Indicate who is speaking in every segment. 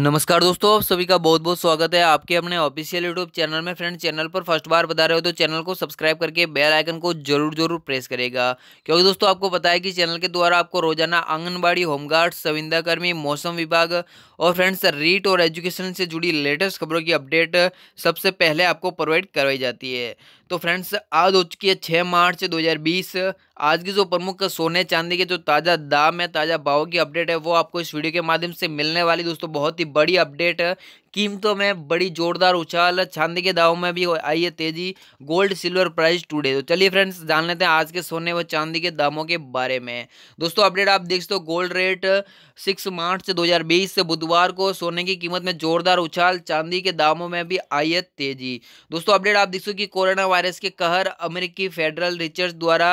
Speaker 1: नमस्कार दोस्तों आप सभी का बहुत बहुत स्वागत है आपके अपने ऑफिशियल यूट्यूब चैनल में फ्रेंड चैनल पर फर्स्ट बार बता रहे हो तो चैनल को सब्सक्राइब करके बेल आइकन को जरूर जरूर प्रेस करेगा क्योंकि दोस्तों आपको पता है कि चैनल के द्वारा आपको रोजाना आंगनबाड़ी होमगार्ड संविंदाकर्मी मौसम विभाग और फ्रेंड्स रीट और एजुकेशन से जुड़ी लेटेस्ट खबरों की अपडेट सबसे पहले आपको प्रोवाइड करवाई जाती है तो फ्रेंड्स आज हो चुकी है छः मार्च 2020 आज की जो प्रमुख सोने चांदी के जो ताज़ा दाम है ताज़ा भाव की अपडेट है वो आपको इस वीडियो के माध्यम से मिलने वाली दोस्तों बहुत ही बड़ी अपडेट कीमतों में बड़ी जोरदार उछाल चांदी के दावों में भी आई है तेजी गोल्ड सिल्वर प्राइस टूडे तो चलिए फ्रेंड्स जान लेते हैं आज के सोने व चांदी के दामों के बारे में दोस्तों अपडेट आप देख सकते हो गोल्ड रेट सिक्स मार्च दो से बुधवार को सोने की कीमत में जोरदार उछाल चांदी के दामों में भी आई है तेजी दोस्तों अपडेट आप देख सकते हो कि कोरोना वायरस के कहर अमेरिकी फेडरल रिचर्स द्वारा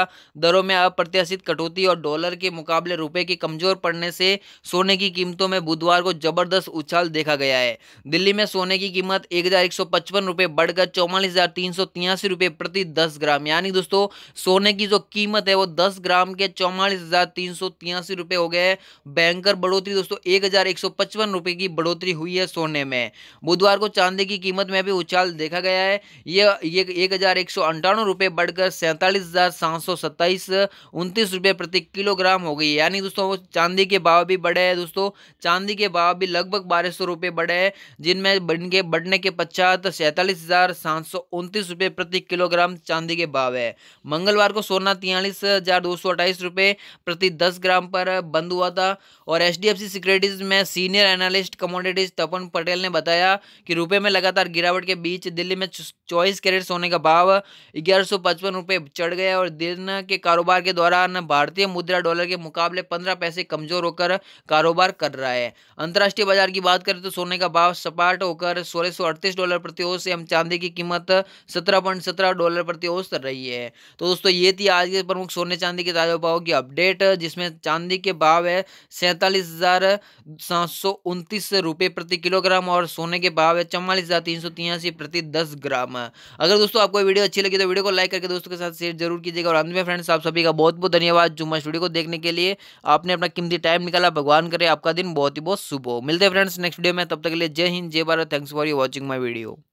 Speaker 1: दरों में अप्रत्याशित कटौती और डॉलर के मुकाबले रुपए के कमजोर पड़ने से सोने की कीमतों में बुधवार को जबरदस्त उछाल देखा गया है दिल्ली में सोने की कीमत एक हज़ार एक सौ पचपन रुपए बढ़कर चौवालीस हज़ार तीन सौ तिरासी रुपये प्रति दस ग्राम यानी दोस्तों सोने की जो कीमत है वो दस ग्राम के चौवालीस हज़ार तीन सौ तिरासी रुपए हो गए बैंकर बढ़ोतरी दोस्तों एक हज़ार एक सौ पचपन रुपए की बढ़ोतरी हुई है सोने में बुधवार को चांदी की कीमत में भी उछाल देखा गया है ये ये एक हज़ार एक सौ अंठानवे रुपये बढ़कर सैंतालीस हज़ार सात सौ सत्ताईस उनतीस रुपये प्रति किलोग्राम हो गई यानी दोस्तों चांदी के भाव भी बढ़े हैं दोस्तों चांदी के भाव भी लगभग बारह सौ रुपए बढ़े हैं जिनमें बढ़ने बढ़ने के पश्चात सैंतालीस हजार सात सौ उनतीस रुपये प्रति किलोग्राम चांदी के भाव है मंगलवार को सोना तियालीस हजार दो सौ अट्ठाईस रुपये प्रति दस ग्राम पर बंद हुआ था और H D F C securities में senior analyst commodities Tapan Patel ने बताया कि रुपये में लगातार गिरावट के बीच दिल्ली में चौबीस कैरेट सोने का भाव ग्यारह सौ पचपन रुपये चढ़ गया और दिन के कारोबार के दौरान भारतीय मुद्रा डॉलर के मुकाबले पंद्रह पैसे कमजोर होकर कारोबार कर रहा है अंतर्राष्ट्रीय बाजार की बात करें तो सोने का भाव सपाट होकर सोलह सौ अड़तीस डॉलर प्रति ओस एवं चांदी की कीमत सत्रह डॉलर प्रति ओस रही है तो दोस्तों ये थी आज के प्रमुख सोने चांदी के ताजा भाव की अपडेट जिसमें चांदी के भाव है सैंतालीस हज़ार सात सौ उनतीस प्रति किलोग्राम और सोने के भाव है चौवालीस हज़ार तीन सौ तिहासी प्रति दस ग्राम अगर दोस्तों आपको वीडियो अच्छी लगी तो वीडियो को लाइक करके दोस्तों के साथ शेयर जरूर कीजिएगा और अंत में फ्रेंड्स आप सभी का बहुत बहुत धन्यवाद जुम्मा वीडियो को देखने के लिए आपने अपना कीमती टाइम निकाला भगवान करे आपका दिन बहुत ही बहुत शुभ हो मिलते हैं फ्रेंड्स नेक्स्ट वीडियो में तब तक के लिए जय हिंद जय Bharat thanks for you watching my video